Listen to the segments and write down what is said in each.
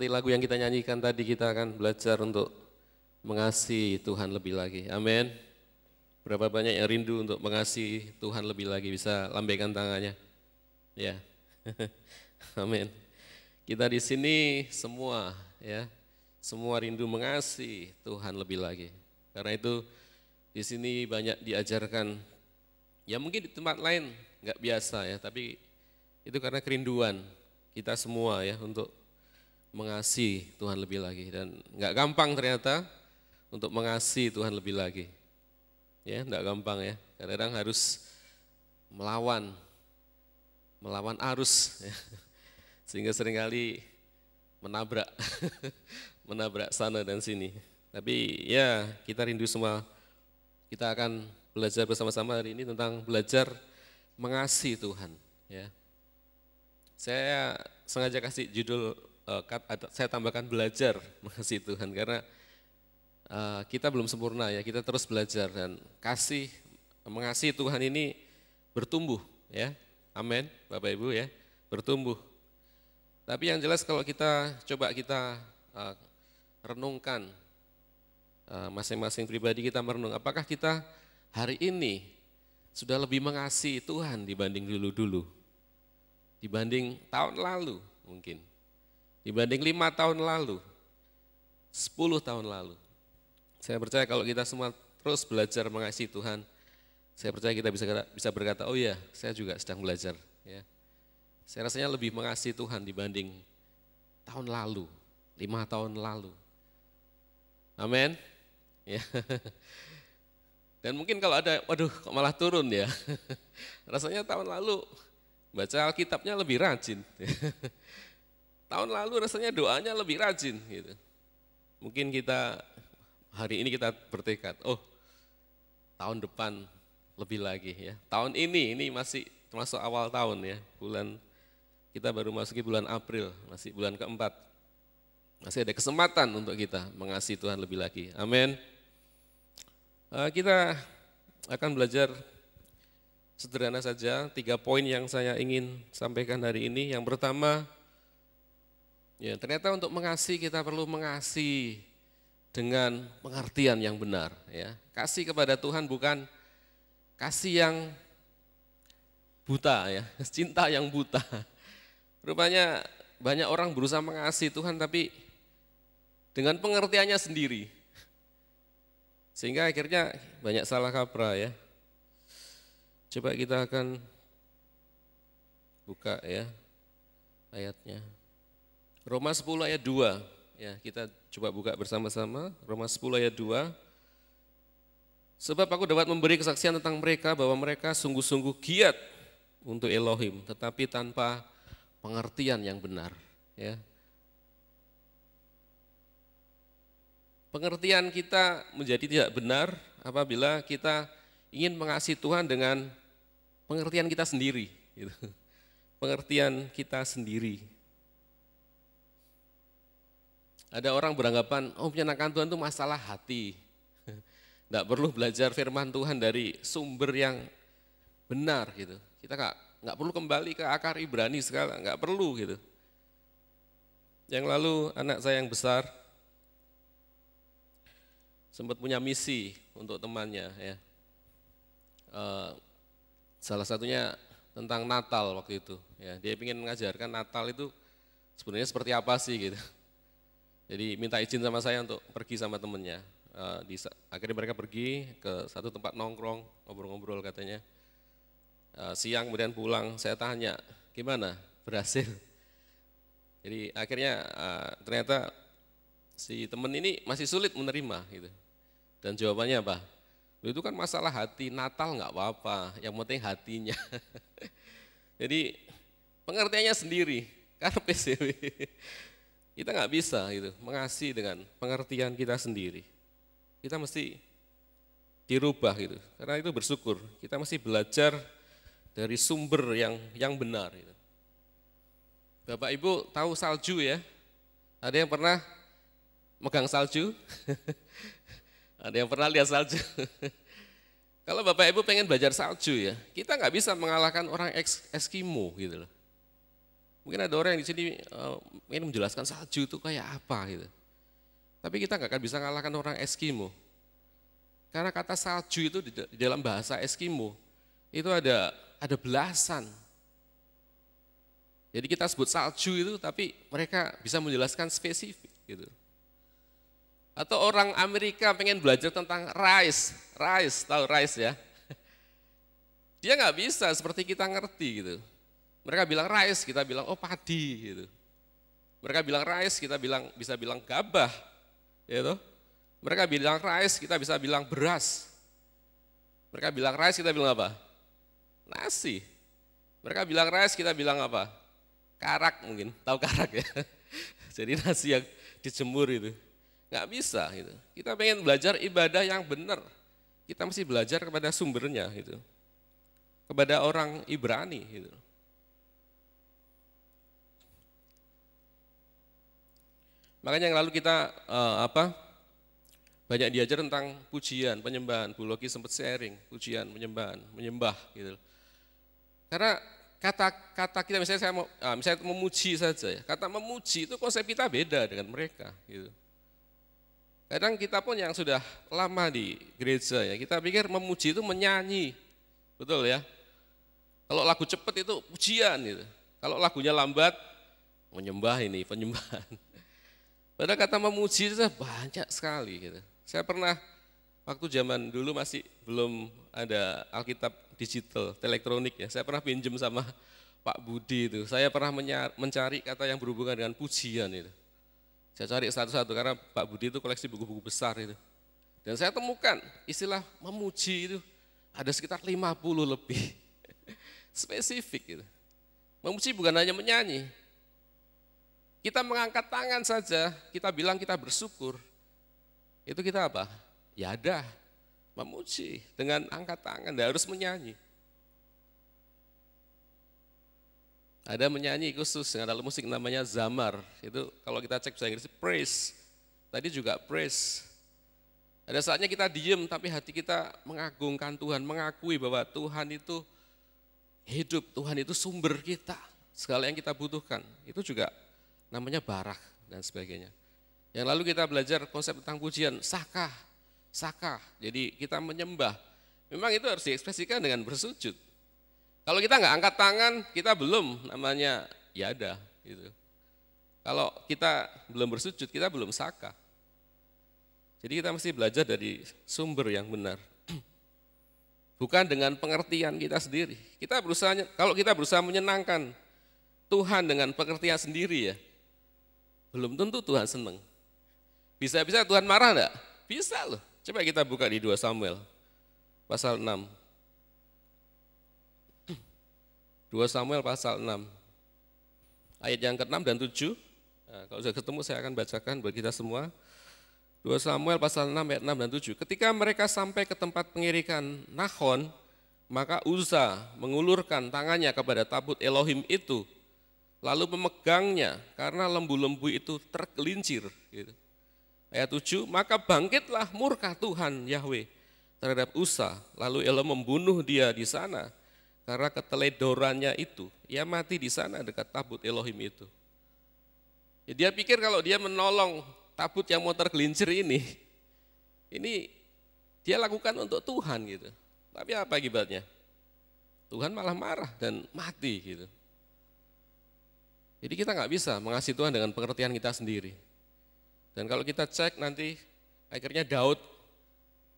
Seperti lagu yang kita nyanyikan tadi kita akan belajar untuk mengasihi Tuhan lebih lagi. Amin. Berapa banyak yang rindu untuk mengasihi Tuhan lebih lagi bisa lambaikan tangannya. Ya. Amin. Kita di sini semua ya, semua rindu mengasihi Tuhan lebih lagi. Karena itu di sini banyak diajarkan ya mungkin di tempat lain nggak biasa ya, tapi itu karena kerinduan kita semua ya untuk mengasihi Tuhan lebih lagi dan nggak gampang ternyata untuk mengasihi Tuhan lebih lagi. Ya, nggak gampang ya. Kadang-kadang harus melawan melawan arus ya. sehingga seringkali menabrak menabrak sana dan sini. Tapi ya kita rindu semua kita akan belajar bersama-sama hari ini tentang belajar mengasihi Tuhan ya. Saya sengaja kasih judul Eh, saya tambahkan belajar mengasihi Tuhan karena eh, kita belum sempurna ya, kita terus belajar dan kasih mengasihi Tuhan ini bertumbuh ya. Amin, Bapak Ibu ya, bertumbuh. Tapi yang jelas kalau kita coba kita eh, renungkan masing-masing pribadi kita merenung apakah kita hari ini sudah lebih mengasihi Tuhan dibanding dulu-dulu. Dibanding tahun lalu mungkin dibanding lima tahun lalu, sepuluh tahun lalu. Saya percaya kalau kita semua terus belajar mengasihi Tuhan, saya percaya kita bisa bisa berkata, oh ya, saya juga sedang belajar. Ya. Saya rasanya lebih mengasihi Tuhan dibanding tahun lalu, lima tahun lalu. Amin. Ya. Dan mungkin kalau ada, waduh kok malah turun ya. Rasanya tahun lalu baca Alkitabnya lebih rajin. Tahun lalu rasanya doanya lebih rajin gitu. Mungkin kita hari ini kita bertekad, oh tahun depan lebih lagi ya. Tahun ini ini masih termasuk awal tahun ya, bulan kita baru masuki bulan April, masih bulan keempat. Masih ada kesempatan untuk kita mengasihi Tuhan lebih lagi. Amin. Eh, kita akan belajar sederhana saja tiga poin yang saya ingin sampaikan hari ini. Yang pertama, Ya, ternyata untuk mengasihi kita perlu mengasihi dengan pengertian yang benar ya. Kasih kepada Tuhan bukan kasih yang buta ya, cinta yang buta. Rupanya banyak orang berusaha mengasihi Tuhan tapi dengan pengertiannya sendiri. Sehingga akhirnya banyak salah kaprah ya. Coba kita akan buka ya ayatnya. Roma 10 ayat 2. Ya, kita coba buka bersama-sama Roma 10 ayat 2. Sebab aku dapat memberi kesaksian tentang mereka bahwa mereka sungguh-sungguh giat untuk Elohim, tetapi tanpa pengertian yang benar. Ya. Pengertian kita menjadi tidak benar apabila kita ingin mengasihi Tuhan dengan pengertian kita sendiri. Gitu. Pengertian kita sendiri. Ada orang beranggapan, oh menyenangkan Tuhan itu masalah hati. Tidak perlu belajar firman Tuhan dari sumber yang benar gitu. Kita nggak nggak perlu kembali ke akar Ibrani segala, nggak perlu gitu. Yang lalu anak saya yang besar sempat punya misi untuk temannya ya. E, salah satunya tentang Natal waktu itu ya. Dia ingin mengajarkan Natal itu sebenarnya seperti apa sih gitu jadi minta izin sama saya untuk pergi sama temennya. Eh, akhirnya mereka pergi ke satu tempat nongkrong, ngobrol-ngobrol katanya. Eh, siang kemudian pulang, saya tanya, gimana? Berhasil? Jadi akhirnya eh, ternyata si temen ini masih sulit menerima gitu. Dan jawabannya apa? Itu kan masalah hati, Natal nggak apa-apa, yang penting hatinya. Jadi pengertiannya sendiri, karena PCW. Kita nggak bisa gitu mengasihi dengan pengertian kita sendiri. Kita mesti dirubah gitu. Karena itu bersyukur. Kita mesti belajar dari sumber yang yang benar. Gitu. Bapak Ibu tahu salju ya? Ada yang pernah megang salju? Ada yang pernah lihat salju? Kalau Bapak Ibu pengen belajar salju ya, kita nggak bisa mengalahkan orang Eskimo gitu loh. Mungkin ada orang yang di sini uh, ingin menjelaskan salju itu kayak apa gitu. Tapi kita nggak akan bisa ngalahkan orang Eskimo. Karena kata salju itu di dalam bahasa Eskimo itu ada ada belasan. Jadi kita sebut salju itu tapi mereka bisa menjelaskan spesifik gitu. Atau orang Amerika pengen belajar tentang rice, rice tahu rice ya. Dia nggak bisa seperti kita ngerti gitu. Mereka bilang rice, kita bilang oh padi gitu. Mereka bilang rice, kita bilang bisa bilang gabah, gitu. Mereka bilang rice, kita bisa bilang beras. Mereka bilang rice, kita bilang apa? Nasi. Mereka bilang rice, kita bilang apa? Karak mungkin, tahu karak ya. Jadi nasi yang dijemur itu. Nggak bisa gitu. Kita pengen belajar ibadah yang benar. Kita mesti belajar kepada sumbernya gitu. Kepada orang Ibrani gitu. Makanya yang lalu kita uh, apa banyak diajar tentang pujian, penyembahan. Bu Loki sempat sharing, pujian, penyembahan, menyembah gitu. Karena kata-kata kita misalnya saya mau, ah, misalnya memuji saja ya. Kata memuji itu konsep kita beda dengan mereka gitu. Kadang kita pun yang sudah lama di gereja ya, kita pikir memuji itu menyanyi. Betul ya? Kalau lagu cepat itu pujian gitu. Kalau lagunya lambat menyembah ini, penyembahan. Padahal kata memuji itu banyak sekali. Gitu. Saya pernah waktu zaman dulu masih belum ada Alkitab digital, elektronik ya. Saya pernah pinjam sama Pak Budi itu. Saya pernah mencari kata yang berhubungan dengan pujian itu. Saya cari satu-satu karena Pak Budi itu koleksi buku-buku besar itu. Dan saya temukan istilah memuji itu ada sekitar 50 lebih. Spesifik gitu. Memuji bukan hanya menyanyi, kita mengangkat tangan saja, kita bilang kita bersyukur. Itu kita apa? Ya ada, memuji dengan angkat tangan, dan harus menyanyi. Ada menyanyi khusus dengan alat musik namanya zamar. Itu kalau kita cek bahasa Inggris praise. Tadi juga praise. Ada saatnya kita diem tapi hati kita mengagungkan Tuhan, mengakui bahwa Tuhan itu hidup, Tuhan itu sumber kita. Segala yang kita butuhkan, itu juga namanya barak dan sebagainya. Yang lalu kita belajar konsep tentang pujian, sakah, sakah. Jadi kita menyembah. Memang itu harus diekspresikan dengan bersujud. Kalau kita nggak angkat tangan, kita belum namanya yada. gitu. Kalau kita belum bersujud, kita belum saka. Jadi kita mesti belajar dari sumber yang benar. Bukan dengan pengertian kita sendiri. Kita berusaha kalau kita berusaha menyenangkan Tuhan dengan pengertian sendiri ya, belum tentu Tuhan senang. Bisa-bisa Tuhan marah enggak? Bisa loh. Coba kita buka di 2 Samuel pasal 6. 2 Samuel pasal 6. Ayat yang ke-6 dan 7. Nah, kalau sudah ketemu saya akan bacakan buat kita semua. 2 Samuel pasal 6 ayat 6 dan 7. Ketika mereka sampai ke tempat pengirikan Nahon, maka Uza mengulurkan tangannya kepada tabut Elohim itu lalu memegangnya karena lembu-lembu itu tergelincir. Gitu. Ayat 7, maka bangkitlah murka Tuhan Yahweh terhadap Usa, lalu Elam membunuh dia di sana karena keteledorannya itu. Ia mati di sana dekat tabut Elohim itu. Ya, dia pikir kalau dia menolong tabut yang mau tergelincir ini, ini dia lakukan untuk Tuhan gitu. Tapi apa akibatnya? Tuhan malah marah dan mati gitu. Jadi kita nggak bisa mengasihi Tuhan dengan pengertian kita sendiri. Dan kalau kita cek nanti akhirnya Daud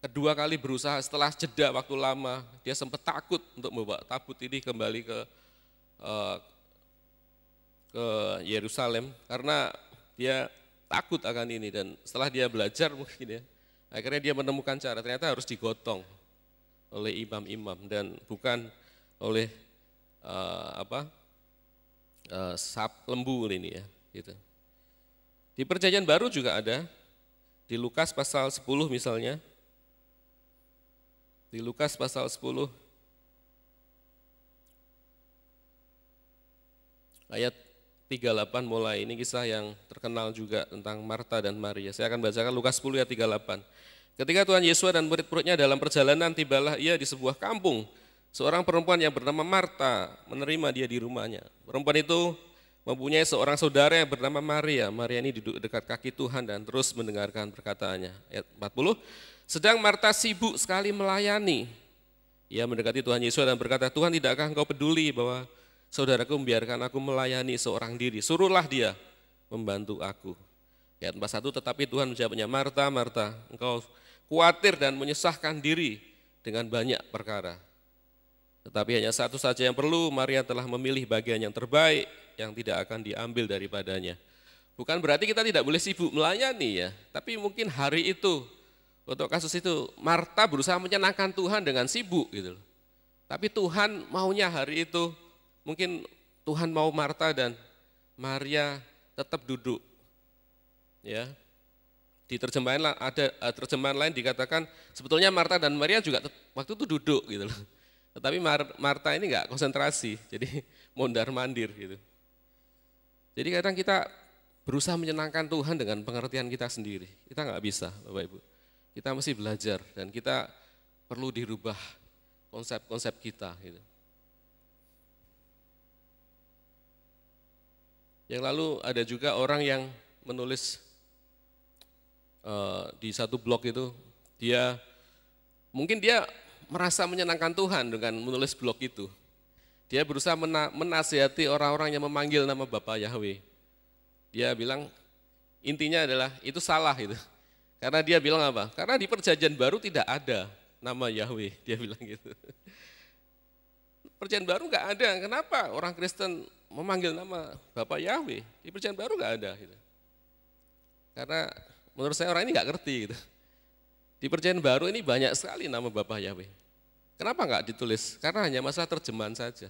kedua kali berusaha setelah jeda waktu lama dia sempat takut untuk membawa tabut ini kembali ke eh, ke Yerusalem karena dia takut akan ini dan setelah dia belajar mungkin ya akhirnya dia menemukan cara ternyata harus digotong oleh imam-imam dan bukan oleh uh, apa Eh, sap lembu ini ya, gitu. Di Perjanjian Baru juga ada di Lukas pasal 10 misalnya. Di Lukas pasal 10 ayat 38 mulai ini kisah yang terkenal juga tentang Marta dan Maria. Saya akan bacakan Lukas 10 ayat 38. Ketika Tuhan Yesus dan murid-muridnya dalam perjalanan tibalah ia di sebuah kampung Seorang perempuan yang bernama Marta menerima dia di rumahnya. Perempuan itu mempunyai seorang saudara yang bernama Maria. Maria ini duduk dekat kaki Tuhan dan terus mendengarkan perkataannya. Ayat 40. Sedang Marta sibuk sekali melayani. Ia mendekati Tuhan Yesus dan berkata, Tuhan tidakkah engkau peduli bahwa saudaraku membiarkan aku melayani seorang diri. Suruhlah dia membantu aku. Ayat 41, tetapi Tuhan menjawabnya, Marta, Marta, engkau khawatir dan menyesahkan diri dengan banyak perkara tetapi hanya satu saja yang perlu, Maria telah memilih bagian yang terbaik yang tidak akan diambil daripadanya. Bukan berarti kita tidak boleh sibuk melayani ya, tapi mungkin hari itu untuk kasus itu Marta berusaha menyenangkan Tuhan dengan sibuk gitu Tapi Tuhan maunya hari itu mungkin Tuhan mau Marta dan Maria tetap duduk. Ya. Di terjemahan ada eh, terjemahan lain dikatakan sebetulnya Marta dan Maria juga waktu itu duduk gitu loh. Tetapi Marta ini nggak konsentrasi, jadi mondar-mandir gitu. Jadi kadang kita berusaha menyenangkan Tuhan dengan pengertian kita sendiri. Kita nggak bisa, Bapak Ibu. Kita mesti belajar dan kita perlu dirubah konsep-konsep kita. Gitu. Yang lalu ada juga orang yang menulis uh, di satu blog itu, dia mungkin dia merasa menyenangkan Tuhan dengan menulis blog itu. Dia berusaha mena menasihati orang-orang yang memanggil nama Bapak Yahweh. Dia bilang, intinya adalah itu salah itu. Karena dia bilang apa? Karena di perjanjian baru tidak ada nama Yahweh, dia bilang gitu. Perjanjian baru nggak ada, kenapa orang Kristen memanggil nama Bapak Yahweh? Di perjanjian baru nggak ada. Gitu. Karena menurut saya orang ini nggak ngerti gitu di perjanjian baru ini banyak sekali nama Bapak Yahweh. Kenapa enggak ditulis? Karena hanya masalah terjemahan saja.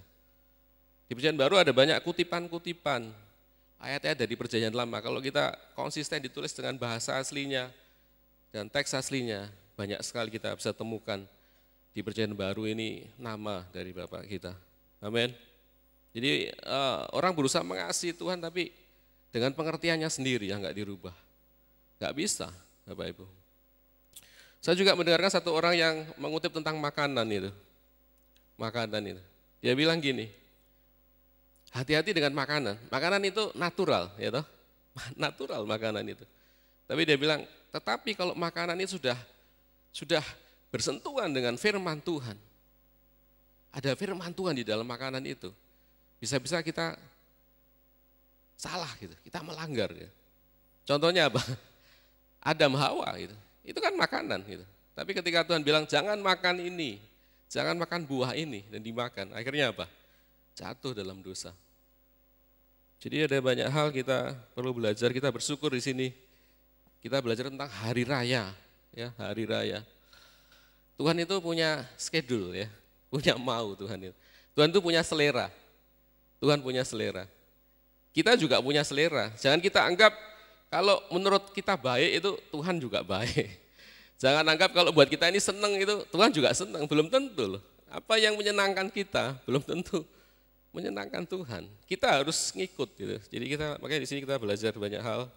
Di perjanjian baru ada banyak kutipan-kutipan. Ayat-ayat dari perjanjian lama. Kalau kita konsisten ditulis dengan bahasa aslinya dan teks aslinya, banyak sekali kita bisa temukan di perjanjian baru ini nama dari Bapak kita. Amin. Jadi uh, orang berusaha mengasihi Tuhan tapi dengan pengertiannya sendiri yang nggak dirubah. Enggak bisa, Bapak Ibu. Saya juga mendengarkan satu orang yang mengutip tentang makanan itu. Makanan itu. Dia bilang gini, hati-hati dengan makanan. Makanan itu natural, ya toh. Natural makanan itu. Tapi dia bilang, tetapi kalau makanan itu sudah sudah bersentuhan dengan firman Tuhan. Ada firman Tuhan di dalam makanan itu. Bisa-bisa kita salah gitu, kita melanggar. Gitu. Contohnya apa? Adam Hawa gitu. Itu kan makanan gitu. Tapi ketika Tuhan bilang jangan makan ini, jangan makan buah ini dan dimakan, akhirnya apa? Jatuh dalam dosa. Jadi ada banyak hal kita perlu belajar, kita bersyukur di sini. Kita belajar tentang hari raya, ya, hari raya. Tuhan itu punya schedule ya, punya mau Tuhan itu. Tuhan itu punya selera. Tuhan punya selera. Kita juga punya selera. Jangan kita anggap kalau menurut kita baik itu Tuhan juga baik. Jangan anggap kalau buat kita ini senang itu Tuhan juga senang, belum tentu loh. Apa yang menyenangkan kita belum tentu menyenangkan Tuhan. Kita harus ngikut gitu. Jadi kita makanya di sini kita belajar banyak hal.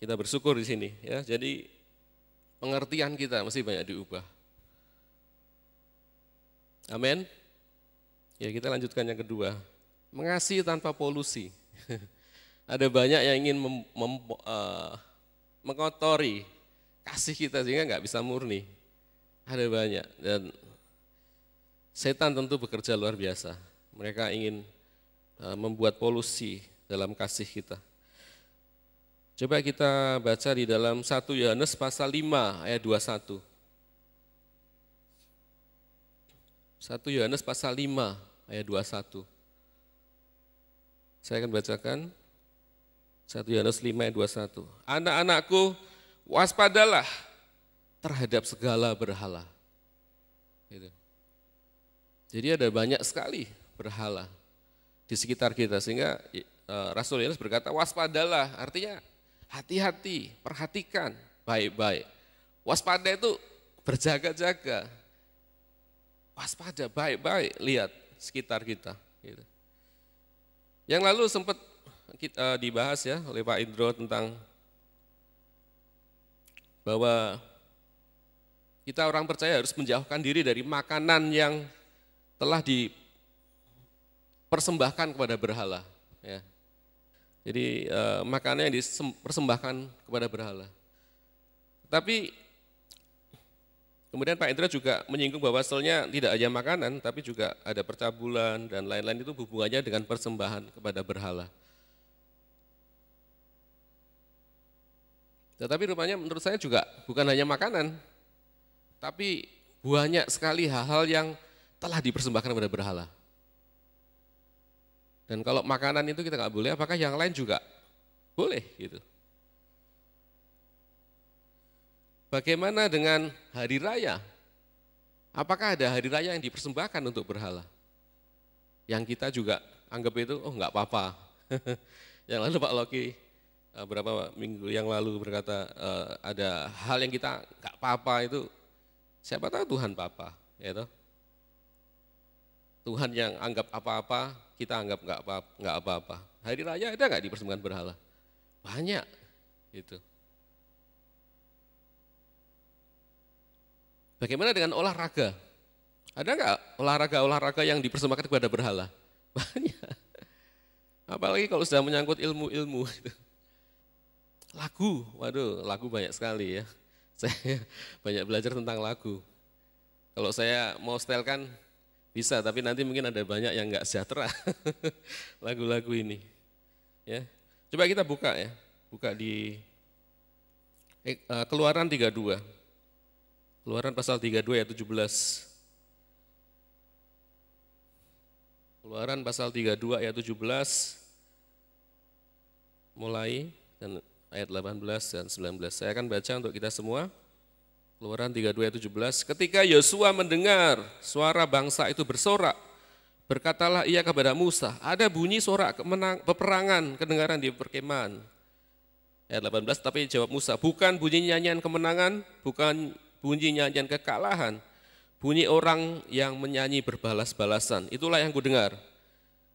Kita bersyukur di sini ya. Jadi pengertian kita mesti banyak diubah. Amin. Ya, kita lanjutkan yang kedua. Mengasihi tanpa polusi. Ada banyak yang ingin mem, mem, uh, mengotori kasih kita sehingga nggak bisa murni. Ada banyak dan setan tentu bekerja luar biasa. Mereka ingin uh, membuat polusi dalam kasih kita. Coba kita baca di dalam 1 Yohanes pasal 5 ayat 21. 1 Yohanes pasal 5 ayat 21. Saya akan bacakan 1 Yohanes 5 ayat 21. Anak-anakku, waspadalah terhadap segala berhala. Gitu. Jadi ada banyak sekali berhala di sekitar kita sehingga e, Rasul Yohanes berkata waspadalah, artinya hati-hati, perhatikan baik-baik. Waspada itu berjaga-jaga. Waspada baik-baik lihat sekitar kita. Gitu. Yang lalu sempat kita eh, dibahas ya oleh Pak Indro tentang bahwa kita orang percaya harus menjauhkan diri dari makanan yang telah dipersembahkan kepada berhala. Ya. Jadi eh, makanan yang dipersembahkan kepada berhala. Tapi kemudian Pak Indra juga menyinggung bahwa selnya tidak hanya makanan, tapi juga ada percabulan dan lain-lain itu hubungannya dengan persembahan kepada berhala. Tetapi rupanya menurut saya juga bukan hanya makanan, tapi banyak sekali hal-hal yang telah dipersembahkan kepada berhala. Dan kalau makanan itu kita nggak boleh, apakah yang lain juga boleh gitu? Bagaimana dengan hari raya? Apakah ada hari raya yang dipersembahkan untuk berhala? Yang kita juga anggap itu, oh nggak apa-apa. yang lalu Pak Loki beberapa eh, berapa minggu yang lalu berkata uh, ada hal yang kita nggak apa-apa itu siapa tahu Tuhan papa ya toh Tuhan yang anggap apa-apa kita anggap nggak apa nggak apa-apa hari raya ada nggak di dipersembahkan berhala banyak itu bagaimana dengan olahraga ada nggak olahraga-olahraga yang dipersembahkan kepada berhala banyak apalagi kalau sudah menyangkut ilmu-ilmu itu -ilmu. Lagu, waduh lagu banyak sekali ya. Saya banyak belajar tentang lagu. Kalau saya mau setelkan bisa, tapi nanti mungkin ada banyak yang nggak sejahtera lagu-lagu ini. Ya, coba kita buka ya, buka di eh, eh Keluaran 32. Keluaran pasal 32 ayat 17. Keluaran pasal 32 ayat 17 mulai dan ayat 18 dan 19. Saya akan baca untuk kita semua. Keluaran 32 ayat 17. Ketika Yosua mendengar suara bangsa itu bersorak, berkatalah ia kepada Musa, ada bunyi sorak kemenang, peperangan kedengaran di perkemahan. Ayat 18, tapi jawab Musa, bukan bunyi nyanyian kemenangan, bukan bunyi nyanyian kekalahan, bunyi orang yang menyanyi berbalas-balasan. Itulah yang kudengar.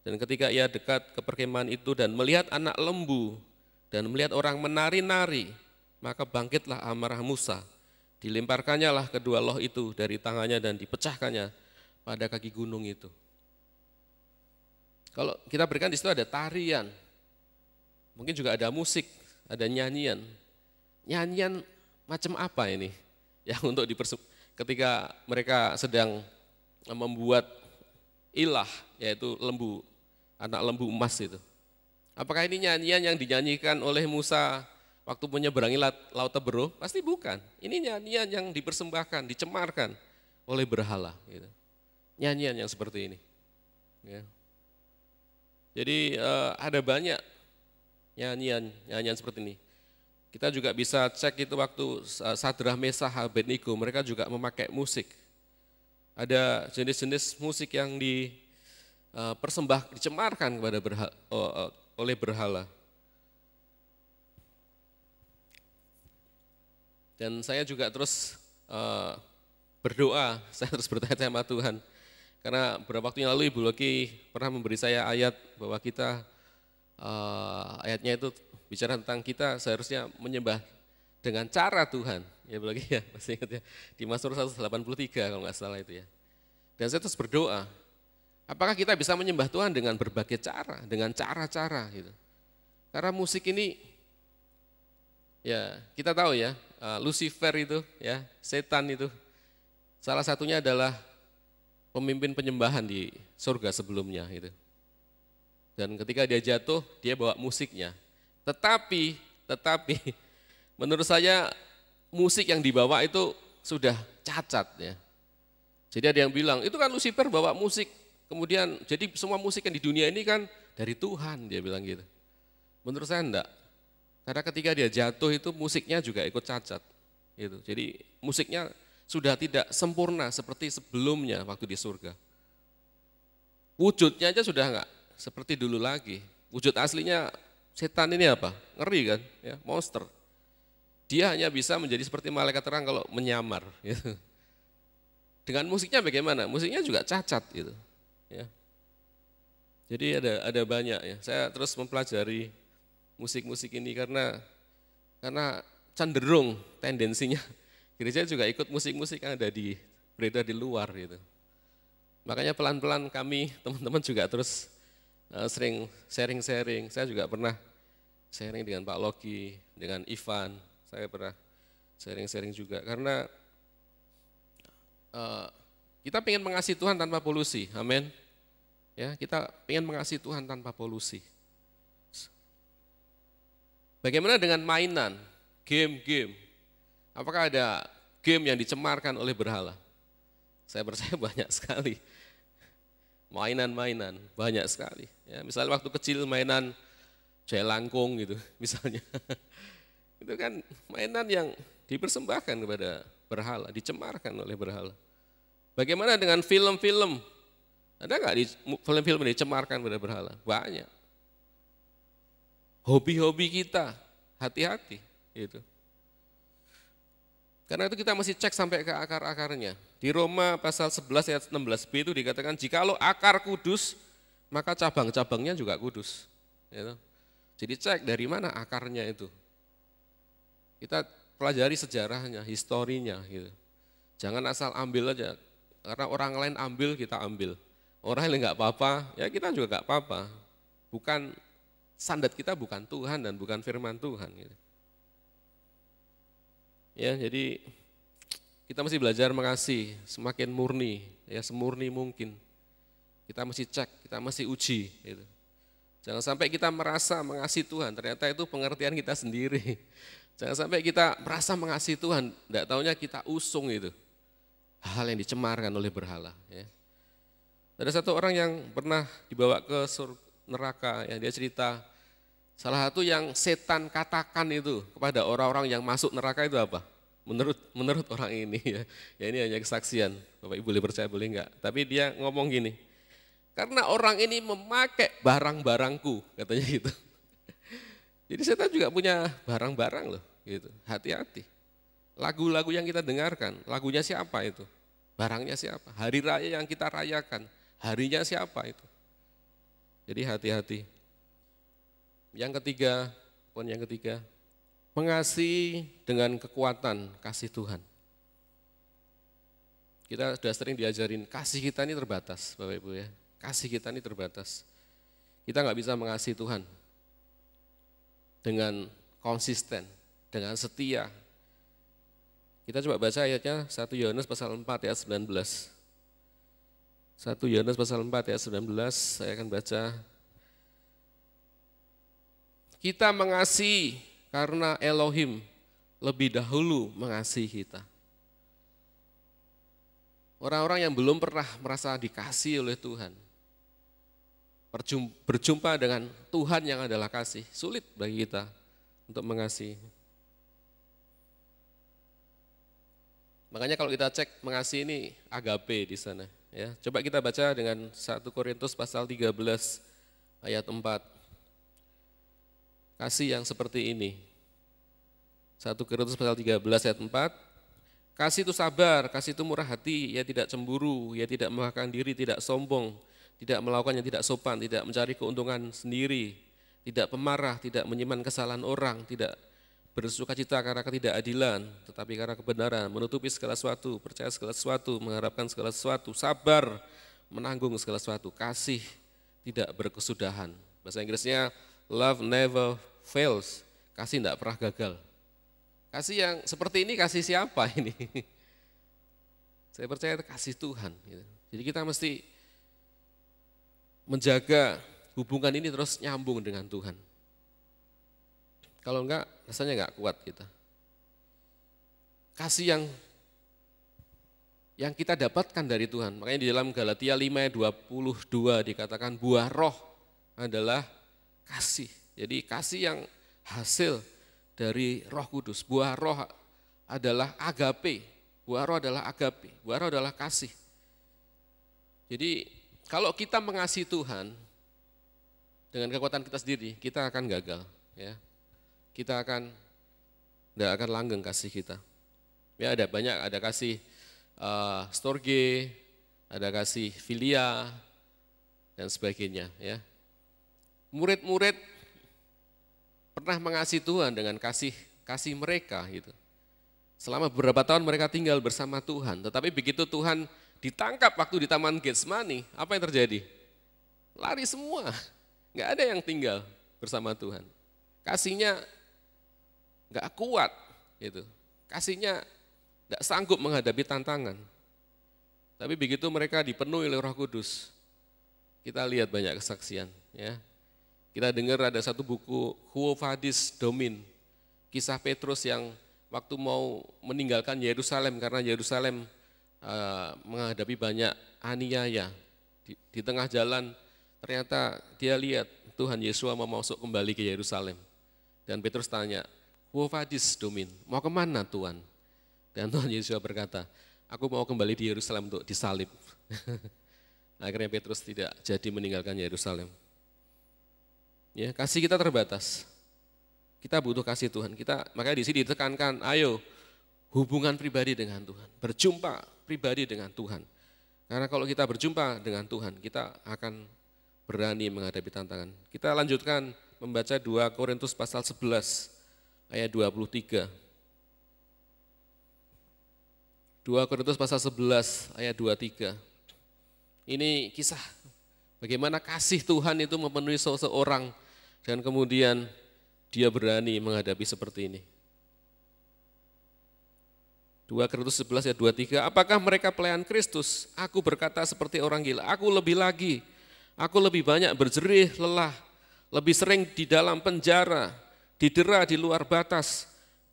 Dan ketika ia dekat ke perkemahan itu dan melihat anak lembu dan melihat orang menari-nari, maka bangkitlah amarah Musa. Dilemparkannya lah kedua loh itu dari tangannya dan dipecahkannya pada kaki gunung itu. Kalau kita berikan di situ ada tarian, mungkin juga ada musik, ada nyanyian. Nyanyian macam apa ini? Yang untuk diperse ketika mereka sedang membuat ilah, yaitu lembu, anak lembu emas itu. Apakah ini nyanyian yang dinyanyikan oleh Musa waktu menyeberangi laut Tebero? Pasti bukan. Ini nyanyian yang dipersembahkan, dicemarkan oleh berhala. Gitu. Nyanyian yang seperti ini. Ya. Jadi eh, ada banyak nyanyian nyanyian seperti ini. Kita juga bisa cek itu waktu Sadrah Mesah Abednego, mereka juga memakai musik. Ada jenis-jenis musik yang di eh, dicemarkan kepada berhala, oh, uh, oleh berhala. Dan saya juga terus uh, berdoa, saya terus bertanya sama Tuhan. Karena beberapa waktu yang lalu Ibu Loki pernah memberi saya ayat bahwa kita, uh, ayatnya itu bicara tentang kita seharusnya menyembah dengan cara Tuhan. Ya Ibu Loki ya, masih ingat ya, di Mazmur 183 kalau nggak salah itu ya. Dan saya terus berdoa, Apakah kita bisa menyembah Tuhan dengan berbagai cara, dengan cara-cara gitu. Karena musik ini ya, kita tahu ya, eh, Lucifer itu ya, setan itu salah satunya adalah pemimpin penyembahan di surga sebelumnya gitu. Dan ketika dia jatuh, dia bawa musiknya. Tetapi, tetapi menurut saya musik yang dibawa itu sudah cacat ya. Jadi ada yang bilang, itu kan Lucifer bawa musik. Kemudian jadi semua musik yang di dunia ini kan dari Tuhan dia bilang gitu. Menurut saya enggak. Karena ketika dia jatuh itu musiknya juga ikut cacat. Gitu. Jadi musiknya sudah tidak sempurna seperti sebelumnya waktu di surga. Wujudnya aja sudah enggak seperti dulu lagi. Wujud aslinya setan ini apa? Ngeri kan, ya, monster. Dia hanya bisa menjadi seperti malaikat terang kalau menyamar. Gitu. Dengan musiknya bagaimana? Musiknya juga cacat gitu. Ya. Jadi ada ada banyak ya. Saya terus mempelajari musik-musik ini karena karena cenderung tendensinya gereja juga ikut musik-musik yang ada di beredar di luar gitu. Makanya pelan-pelan kami teman-teman juga terus uh, sering sharing-sharing. Saya juga pernah sharing dengan Pak Loki, dengan Ivan. Saya pernah sharing-sharing juga karena uh, kita pengen mengasihi Tuhan tanpa polusi, amin. Ya, kita pengen mengasihi Tuhan tanpa polusi. Bagaimana dengan mainan, game-game? Apakah ada game yang dicemarkan oleh berhala? Saya percaya banyak sekali. Mainan-mainan banyak sekali. Ya, misalnya waktu kecil mainan jelangkung gitu, misalnya. Itu kan mainan yang dipersembahkan kepada berhala, dicemarkan oleh berhala. Bagaimana dengan film-film? Ada nggak di film-film dicemarkan pada berhala? Banyak. Hobi-hobi kita, hati-hati. Gitu. Karena itu kita masih cek sampai ke akar-akarnya. Di Roma pasal 11 ayat 16b itu dikatakan, jikalau akar kudus, maka cabang-cabangnya juga kudus. Gitu. Jadi cek dari mana akarnya itu. Kita pelajari sejarahnya, historinya. Gitu. Jangan asal ambil aja, karena orang lain ambil, kita ambil. Orang lain nggak apa-apa, ya kita juga nggak apa-apa. Bukan sandat kita bukan Tuhan dan bukan firman Tuhan. Gitu. Ya, jadi kita masih belajar mengasihi semakin murni, ya semurni mungkin. Kita masih cek, kita masih uji. Gitu. Jangan sampai kita merasa mengasihi Tuhan, ternyata itu pengertian kita sendiri. Jangan sampai kita merasa mengasihi Tuhan, tidak tahunya kita usung itu hal yang dicemarkan oleh berhala. Ya. Ada satu orang yang pernah dibawa ke neraka, yang dia cerita, salah satu yang setan katakan itu kepada orang-orang yang masuk neraka itu apa? Menurut menurut orang ini ya, ya ini hanya kesaksian, Bapak Ibu boleh percaya boleh enggak. Tapi dia ngomong gini, karena orang ini memakai barang-barangku, katanya gitu. Jadi setan juga punya barang-barang loh, gitu. Hati-hati. Lagu-lagu yang kita dengarkan, lagunya siapa itu? Barangnya siapa? Hari raya yang kita rayakan, harinya siapa itu? Jadi hati-hati. Yang ketiga, poin yang ketiga, mengasihi dengan kekuatan kasih Tuhan. Kita sudah sering diajarin, kasih kita ini terbatas, Bapak Ibu ya. Kasih kita ini terbatas. Kita nggak bisa mengasihi Tuhan dengan konsisten, dengan setia, kita coba baca ayatnya 1 Yohanes pasal 4 ayat 19. 1 Yohanes pasal 4 ayat 19 saya akan baca. Kita mengasihi karena Elohim lebih dahulu mengasihi kita. Orang-orang yang belum pernah merasa dikasih oleh Tuhan, berjumpa dengan Tuhan yang adalah kasih, sulit bagi kita untuk mengasihi. Makanya kalau kita cek mengasihi ini agape di sana. Ya, coba kita baca dengan 1 Korintus pasal 13 ayat 4. Kasih yang seperti ini. 1 Korintus pasal 13 ayat 4. Kasih itu sabar, kasih itu murah hati, ia tidak cemburu, ia tidak memakan diri, tidak sombong, tidak melakukan yang tidak sopan, tidak mencari keuntungan sendiri, tidak pemarah, tidak menyimpan kesalahan orang, tidak bersuka cita karena ketidakadilan, tetapi karena kebenaran, menutupi segala sesuatu, percaya segala sesuatu, mengharapkan segala sesuatu, sabar, menanggung segala sesuatu, kasih tidak berkesudahan. Bahasa Inggrisnya love never fails, kasih tidak pernah gagal. Kasih yang seperti ini kasih siapa ini? Saya percaya itu kasih Tuhan. Gitu. Jadi kita mesti menjaga hubungan ini terus nyambung dengan Tuhan. Kalau enggak, Rasanya nggak kuat kita. Kasih yang yang kita dapatkan dari Tuhan. Makanya di dalam Galatia 5 ayat 22 dikatakan buah roh adalah kasih. Jadi kasih yang hasil dari Roh Kudus. Buah roh adalah agape. Buah roh adalah agape. Buah roh adalah kasih. Jadi kalau kita mengasihi Tuhan dengan kekuatan kita sendiri, kita akan gagal, ya kita akan tidak akan langgeng kasih kita. Ya ada banyak, ada kasih uh, storge, ada kasih filia dan sebagainya. Ya, murid-murid pernah mengasihi Tuhan dengan kasih kasih mereka gitu. Selama beberapa tahun mereka tinggal bersama Tuhan, tetapi begitu Tuhan ditangkap waktu di Taman Getsemani, apa yang terjadi? Lari semua, nggak ada yang tinggal bersama Tuhan. Kasihnya nggak kuat gitu. Kasihnya nggak sanggup menghadapi tantangan. Tapi begitu mereka dipenuhi oleh Roh Kudus, kita lihat banyak kesaksian. Ya, kita dengar ada satu buku Huo Fadis Domin, kisah Petrus yang waktu mau meninggalkan Yerusalem karena Yerusalem uh, menghadapi banyak aniaya. Di, di tengah jalan ternyata dia lihat Tuhan Yesus mau masuk kembali ke Yerusalem. Dan Petrus tanya, Wofadis domin, mau kemana Tuhan? Dan Tuhan Yesus berkata, aku mau kembali di Yerusalem untuk disalib. Akhirnya Petrus tidak jadi meninggalkan Yerusalem. Ya, kasih kita terbatas. Kita butuh kasih Tuhan. Kita makanya di sini ditekankan, ayo hubungan pribadi dengan Tuhan, berjumpa pribadi dengan Tuhan. Karena kalau kita berjumpa dengan Tuhan, kita akan berani menghadapi tantangan. Kita lanjutkan membaca 2 Korintus pasal 11 ayat 23. 2 Korintus pasal 11 ayat 23. Ini kisah bagaimana kasih Tuhan itu memenuhi seseorang dan kemudian dia berani menghadapi seperti ini. 2 Korintus 11 ayat 23, apakah mereka pelayan Kristus? Aku berkata seperti orang gila, aku lebih lagi, aku lebih banyak berjerih, lelah, lebih sering di dalam penjara, didera di luar batas,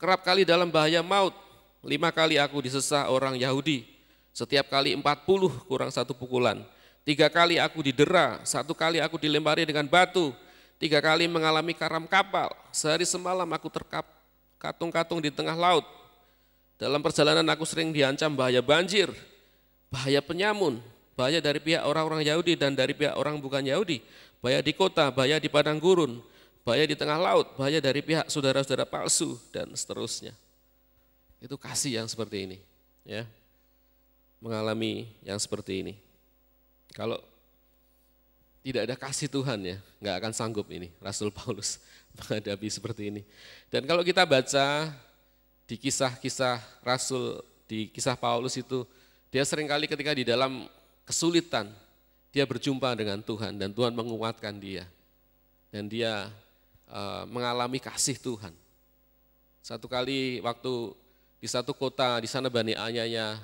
kerap kali dalam bahaya maut. Lima kali aku disesah orang Yahudi, setiap kali empat puluh kurang satu pukulan. Tiga kali aku didera, satu kali aku dilempari dengan batu, tiga kali mengalami karam kapal. Sehari semalam aku terkap katung-katung di tengah laut. Dalam perjalanan aku sering diancam bahaya banjir, bahaya penyamun, bahaya dari pihak orang-orang Yahudi dan dari pihak orang bukan Yahudi, bahaya di kota, bahaya di padang gurun, bahaya di tengah laut, bahaya dari pihak saudara-saudara palsu dan seterusnya. Itu kasih yang seperti ini, ya. Mengalami yang seperti ini. Kalau tidak ada kasih Tuhan ya, nggak akan sanggup ini Rasul Paulus menghadapi seperti ini. Dan kalau kita baca di kisah-kisah Rasul, di kisah Paulus itu, dia seringkali ketika di dalam kesulitan, dia berjumpa dengan Tuhan dan Tuhan menguatkan dia. Dan dia Eh, mengalami kasih Tuhan. Satu kali waktu di satu kota, di sana Bani Anyanya,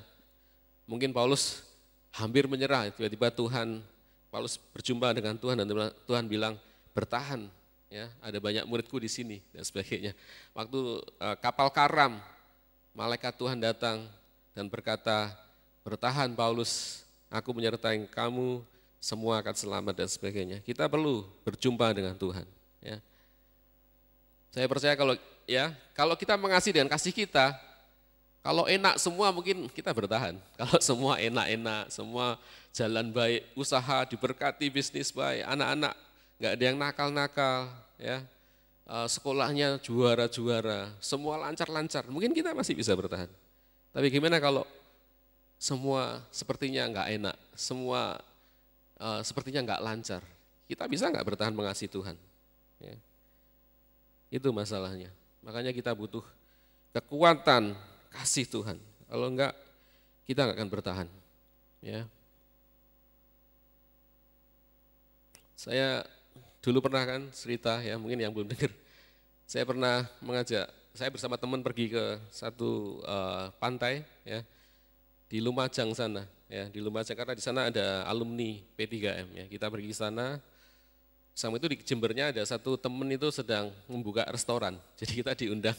mungkin Paulus hampir menyerah, tiba-tiba Tuhan, Paulus berjumpa dengan Tuhan dan Tuhan bilang, bertahan, ya ada banyak muridku di sini, dan sebagainya. Waktu eh, kapal karam, malaikat Tuhan datang dan berkata, bertahan Paulus, aku menyertai kamu, semua akan selamat dan sebagainya. Kita perlu berjumpa dengan Tuhan. Ya. Saya percaya kalau ya, kalau kita mengasihi dengan kasih kita, kalau enak semua mungkin kita bertahan. Kalau semua enak-enak, semua jalan baik, usaha diberkati, bisnis baik, anak-anak nggak ada yang nakal-nakal, ya eh, sekolahnya juara-juara, semua lancar-lancar, mungkin kita masih bisa bertahan. Tapi gimana kalau semua sepertinya nggak enak, semua uh, sepertinya nggak lancar, kita bisa nggak bertahan mengasihi Tuhan? Ya. Itu masalahnya. Makanya kita butuh kekuatan kasih Tuhan. Kalau enggak, kita enggak akan bertahan. Ya. Saya dulu pernah kan cerita ya, mungkin yang belum dengar. Saya pernah mengajak, saya bersama teman pergi ke satu uh, pantai ya di Lumajang sana ya di Lumajang karena di sana ada alumni P3M ya. Kita pergi sana sama itu di Jembernya ada satu temen itu sedang membuka restoran. Jadi kita diundang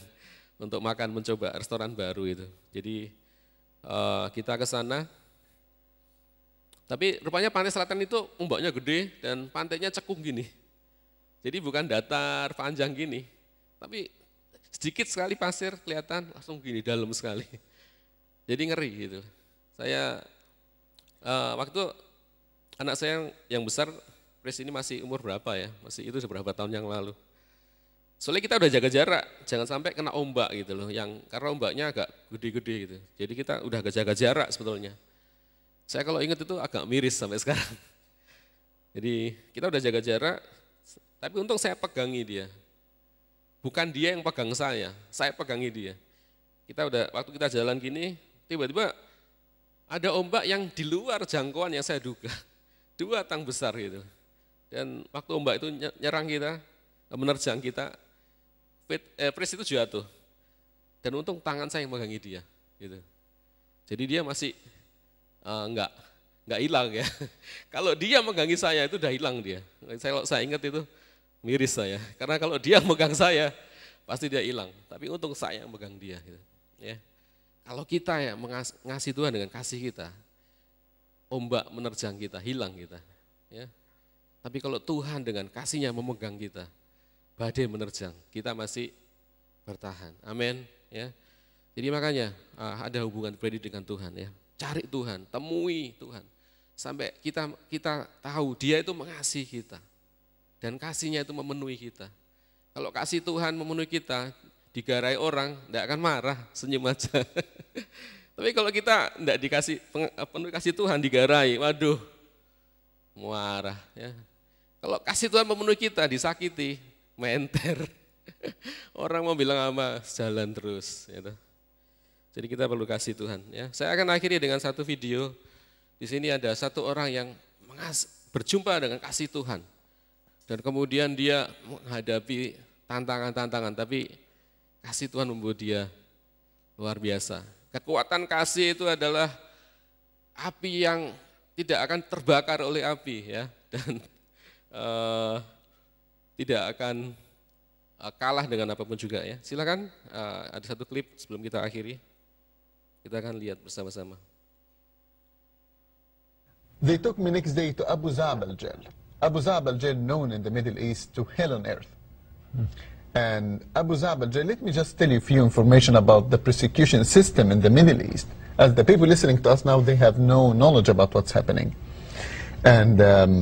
untuk makan mencoba restoran baru itu. Jadi uh, kita ke sana. Tapi rupanya pantai selatan itu ombaknya gede dan pantainya cekung gini. Jadi bukan datar panjang gini, tapi sedikit sekali pasir kelihatan langsung gini dalam sekali. Jadi ngeri gitu. Saya uh, waktu anak saya yang besar Pris ini masih umur berapa ya? Masih itu seberapa tahun yang lalu. Soalnya kita udah jaga jarak, jangan sampai kena ombak gitu loh, yang karena ombaknya agak gede-gede gitu. Jadi kita udah agak jaga jarak sebetulnya. Saya kalau ingat itu agak miris sampai sekarang. Jadi kita udah jaga jarak, tapi untung saya pegangi dia. Bukan dia yang pegang saya, saya pegangi dia. Kita udah waktu kita jalan gini, tiba-tiba ada ombak yang di luar jangkauan yang saya duga. Dua tang besar gitu. Dan waktu ombak itu nyerang kita, menerjang kita, Fris eh, itu jatuh. Dan untung tangan saya yang megangi dia. Gitu. Jadi dia masih uh, eh, enggak nggak hilang ya. Kalau dia megangi saya itu udah hilang dia. Saya kalau saya ingat itu miris saya. Karena kalau dia megang saya pasti dia hilang. Tapi untung saya yang megang dia. Gitu. Ya. Kalau kita ya mengasih Tuhan dengan kasih kita, ombak menerjang kita, hilang kita. Ya. Tapi kalau Tuhan dengan kasihnya memegang kita, badai menerjang, kita masih bertahan. Amin. Ya. Jadi makanya ah, ada hubungan pribadi dengan Tuhan ya. Cari Tuhan, temui Tuhan. Sampai kita kita tahu dia itu mengasihi kita. Dan kasihnya itu memenuhi kita. Kalau kasih Tuhan memenuhi kita, digarai orang, tidak akan marah, senyum aja. Tapi kalau kita tidak dikasih penuh kasih Tuhan digarai, waduh, marah ya. Kalau kasih Tuhan memenuhi kita, disakiti, menter. Orang mau bilang apa? Jalan terus. Gitu. Jadi kita perlu kasih Tuhan. Ya. Saya akan akhiri dengan satu video. Di sini ada satu orang yang berjumpa dengan kasih Tuhan. Dan kemudian dia menghadapi tantangan-tantangan, tapi kasih Tuhan membuat dia luar biasa. Kekuatan kasih itu adalah api yang tidak akan terbakar oleh api ya. Dan Eh, tidak akan eh, kalah dengan apapun juga ya. Silakan eh, ada satu klip sebelum kita akhiri. Kita akan lihat bersama-sama. They took me next day to Abu Zabal jail. Abu Zabal jail known in the Middle East to hell on earth. Hmm. And Abu Zabal jail, let me just tell you a few information about the prosecution system in the Middle East. As the people listening to us now, they have no knowledge about what's happening. And um,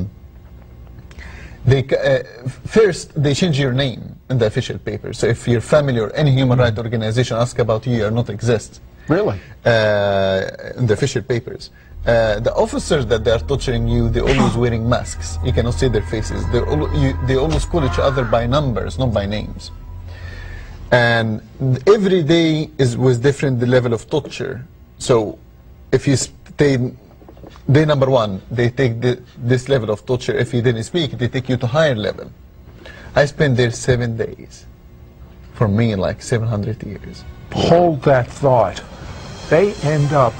they, uh, first, they change your name in the official papers. So if your family or any human rights organization ask about you, you are not exist. Really? Uh, in the official papers. Uh, the officers that they are torturing you, they're always wearing masks. You cannot see their faces. All, you, they always call each other by numbers, not by names. And every day is with different level of torture. So if you stay Day number one, they take the, this level of torture. If you didn't speak, they take you to higher level. I spent there seven days. For me, like 700 years. Hold that thought. They end up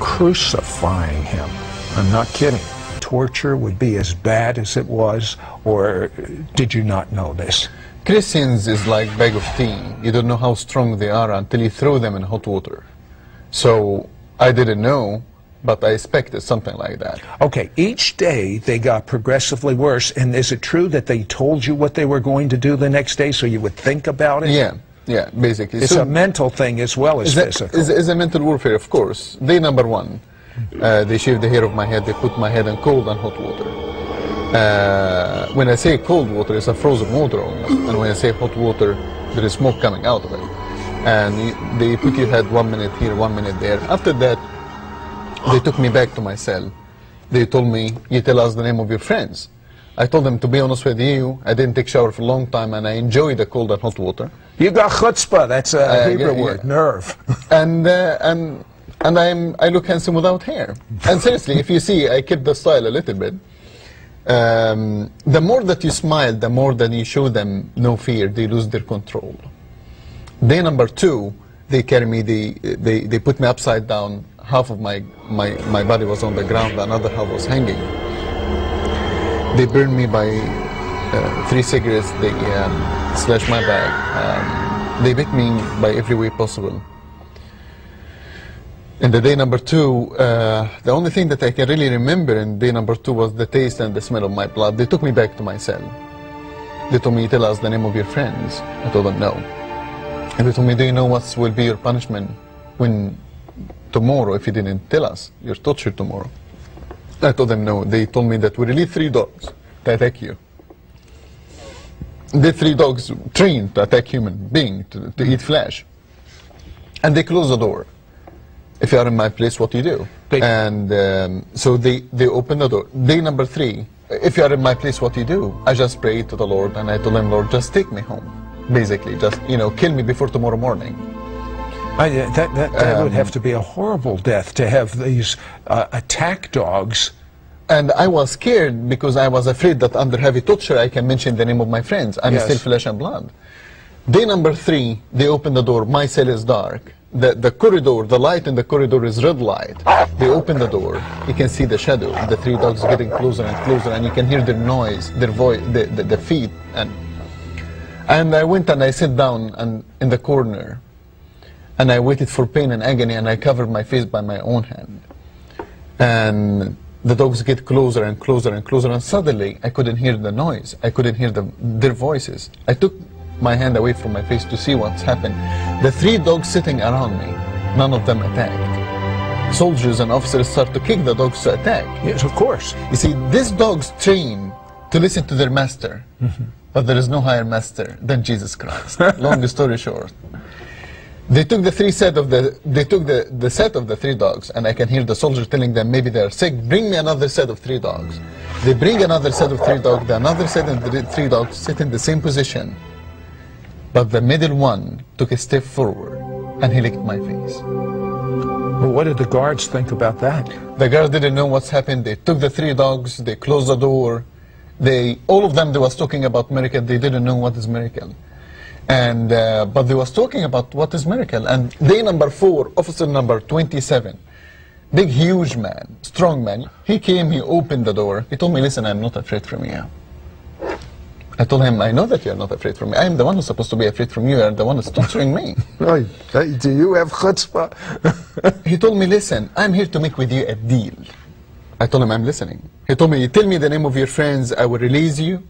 crucifying him. I'm not kidding. Torture would be as bad as it was, or did you not know this? Christians is like bag of tea. You don't know how strong they are until you throw them in hot water. So I didn't know but I expected something like that. Okay, each day they got progressively worse, and is it true that they told you what they were going to do the next day so you would think about it? Yeah. Yeah, basically. It's so a mental thing as well as it's physical. A, it's, it's a mental warfare, of course. Day number one, uh, they shaved the hair of my head, they put my head in cold and hot water. Uh, when I say cold water, it's a frozen water almost. And when I say hot water, there is smoke coming out of it. And they put your head one minute here, one minute there. After that, they took me back to my cell. They told me, you tell us the name of your friends. I told them, to be honest with you, I didn't take shower for a long time, and I enjoy the cold and hot water. You got chutzpah, that's a uh, Hebrew yeah, yeah. word, nerve. and, uh, and, and I'm, I look handsome without hair. And seriously, if you see, I kept the style a little bit. Um, the more that you smile, the more that you show them no fear, they lose their control. Day number two, they carry me, they, they, they put me upside down half of my, my, my body was on the ground, another half was hanging. They burned me by uh, three cigarettes, they um, slashed my back. Um, they beat me by every way possible. And the day number two, uh, the only thing that I can really remember in day number two was the taste and the smell of my blood. They took me back to my cell. They told me, tell us the name of your friends. I told them no. And they told me, do you know what will be your punishment when tomorrow if you didn't tell us. You're tortured tomorrow. I told them no. They told me that we release three dogs to attack you. The three dogs trained to attack human being, to, to eat flesh. And they close the door. If you are in my place, what do you do? They and um, so they, they open the door. Day number three, if you are in my place, what do you do? I just prayed to the Lord and I told him, Lord, just take me home. Basically, just, you know, kill me before tomorrow morning. I, that, that, that um, would have to be a horrible death to have these uh, attack dogs. And I was scared because I was afraid that under heavy torture I can mention the name of my friends. I'm yes. still flesh and blood. Day number three, they open the door. My cell is dark. The, the corridor, the light in the corridor is red light. They open the door. You can see the shadow. The three dogs getting closer and closer, and you can hear their noise, their voice, the, the, the feet. And, and I went and I sit down and in the corner and I waited for pain and agony, and I covered my face by my own hand. And the dogs get closer and closer and closer, and suddenly I couldn't hear the noise. I couldn't hear the, their voices. I took my hand away from my face to see what's happened. The three dogs sitting around me, none of them attacked. Soldiers and officers start to kick the dogs to attack. Yes, of course. You see, these dogs train to listen to their master, mm -hmm. but there is no higher master than Jesus Christ. Long story short. They took the three set of the they took the, the set of the three dogs and I can hear the soldier telling them maybe they are sick, bring me another set of three dogs. They bring another set of three dogs, another set of three dogs sit in the same position. But the middle one took a step forward and he licked my face. Well, what did the guards think about that? The guards didn't know what's happened. They took the three dogs, they closed the door. They, all of them, they was talking about miracle. They didn't know what is miracle. And, uh, but they was talking about what is miracle. And day number four, officer number 27, big, huge man, strong man, he came, he opened the door. He told me, listen, I'm not afraid from you. I told him, I know that you're not afraid from me. I'm the one who's supposed to be afraid from you. You're the one that's torturing me. Do you have chutzpah? he told me, listen, I'm here to make with you a deal. I told him, I'm listening. He told me, tell me the name of your friends. I will release you.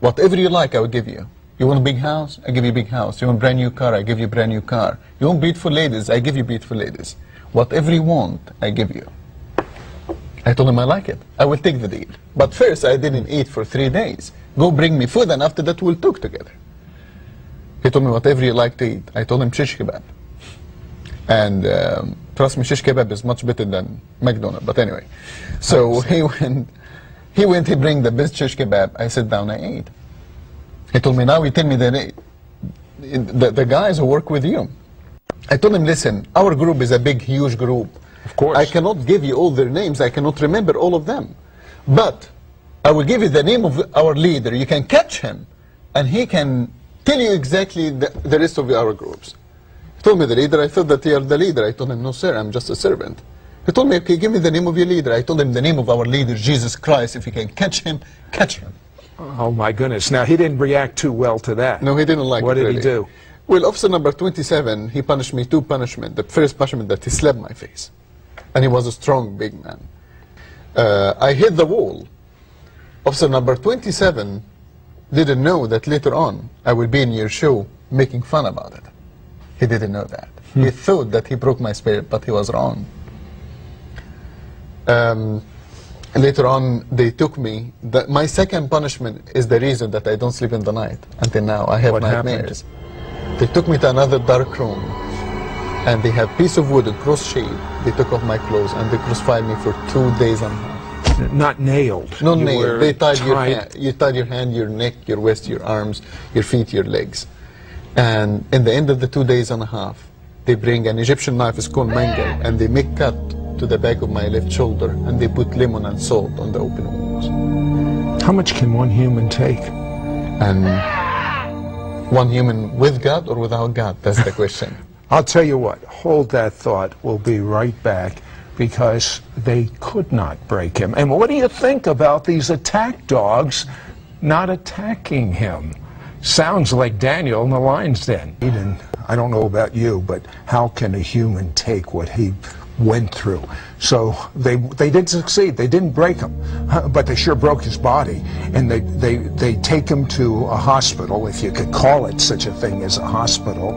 Whatever you like, I will give you. You want a big house? I give you a big house. You want a brand new car? I give you a brand new car. You want beautiful ladies? I give you beautiful ladies. Whatever you want, I give you. I told him I like it. I will take the deal. But first, I didn't eat for three days. Go bring me food, and after that, we'll talk together. He told me whatever you like to eat. I told him shish kebab. And um, trust me, shish kebab is much better than McDonald's. But anyway, so he went. He went. He bring the best shish kebab. I sit down. I ate. He told me, now you tell me the, the, the guys who work with you. I told him, listen, our group is a big, huge group. Of course. I cannot give you all their names. I cannot remember all of them. But I will give you the name of our leader. You can catch him, and he can tell you exactly the, the rest of our groups. He told me the leader. I thought that you are the leader. I told him, no, sir, I'm just a servant. He told me, okay, give me the name of your leader. I told him the name of our leader, Jesus Christ. If you can catch him, catch him. Oh my goodness! Now he didn't react too well to that. No, he didn't like. What it, did really. he do? Well, officer number 27, he punished me two punishments. The first punishment that he slapped my face, and he was a strong, big man. Uh, I hit the wall. Officer number 27 didn't know that later on I would be in your show making fun about it. He didn't know that. Hmm. He thought that he broke my spirit, but he was wrong. Um, and later on, they took me. The, my second punishment is the reason that I don't sleep in the night. Until now, I have what nightmares. Happened? They took me to another dark room, and they have piece of wood, a cross shape. They took off my clothes, and they crucified me for two days and a half. Not nailed. No nailed. They tied, tied, your hand, you tied your hand, your neck, your waist, your arms, your feet, your legs. And in the end of the two days and a half, they bring an Egyptian knife, it's called mangle, and they make cut to the back of my left shoulder and they put lemon and salt on the open wounds. How much can one human take? And one human with God or without God? That's the question. I'll tell you what, hold that thought. We'll be right back because they could not break him. And what do you think about these attack dogs not attacking him? Sounds like Daniel in the lion's den. Eden, I don't know about you, but how can a human take what he went through. So they they did succeed. They didn't break him, but they sure broke his body. And they they they take him to a hospital, if you could call it such a thing as a hospital.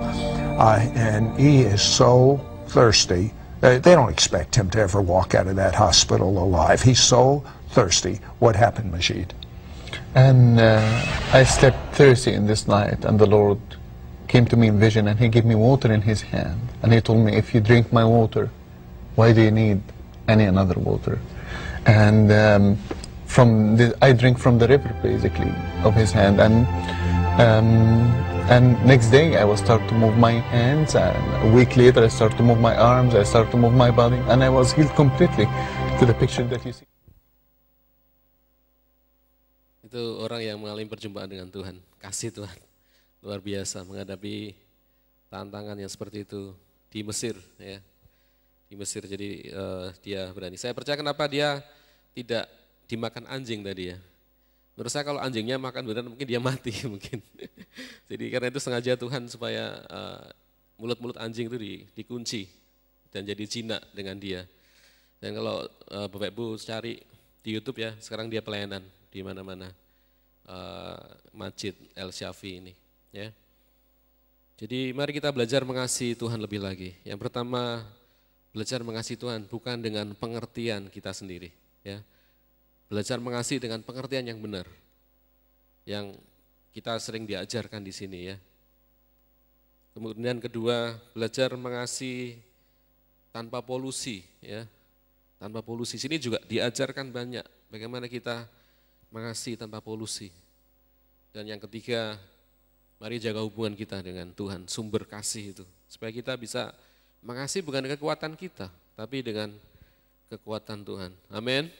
Uh, and he is so thirsty. They, uh, they don't expect him to ever walk out of that hospital alive. He's so thirsty. What happened, Majid? And uh, I slept thirsty in this night, and the Lord came to me in vision, and he gave me water in his hand. And he told me, if you drink my water, why do you need any another water? And um, from the, I drink from the river basically of his hand and um, and next day I will start to move my hands and a week later I start to move my arms I start to move my body and I was healed completely to the picture that you see itu orang yang mengalami perjumpaan dengan Tuhan kasih Tuhan luar biasa menghadapi tantangan yang seperti itu di Mesir ya di Mesir. Jadi uh, dia berani. Saya percaya kenapa dia tidak dimakan anjing tadi ya. Menurut saya kalau anjingnya makan berani mungkin dia mati mungkin. Jadi karena itu sengaja Tuhan supaya eh, mulut-mulut uh, anjing itu di, dikunci dan jadi jinak dengan dia. Dan kalau uh, Bapak Ibu cari di YouTube ya, sekarang dia pelayanan di mana-mana. Uh, Masjid El Syafi ini, ya. Jadi mari kita belajar mengasihi Tuhan lebih lagi. Yang pertama Belajar mengasihi Tuhan bukan dengan pengertian kita sendiri, ya. Belajar mengasihi dengan pengertian yang benar. Yang kita sering diajarkan di sini ya. Kemudian kedua, belajar mengasihi tanpa polusi ya. Tanpa polusi. Sini juga diajarkan banyak bagaimana kita mengasihi tanpa polusi. Dan yang ketiga, mari jaga hubungan kita dengan Tuhan, sumber kasih itu supaya kita bisa Mengasihi bukan dengan kekuatan kita, tapi dengan kekuatan Tuhan. Amin.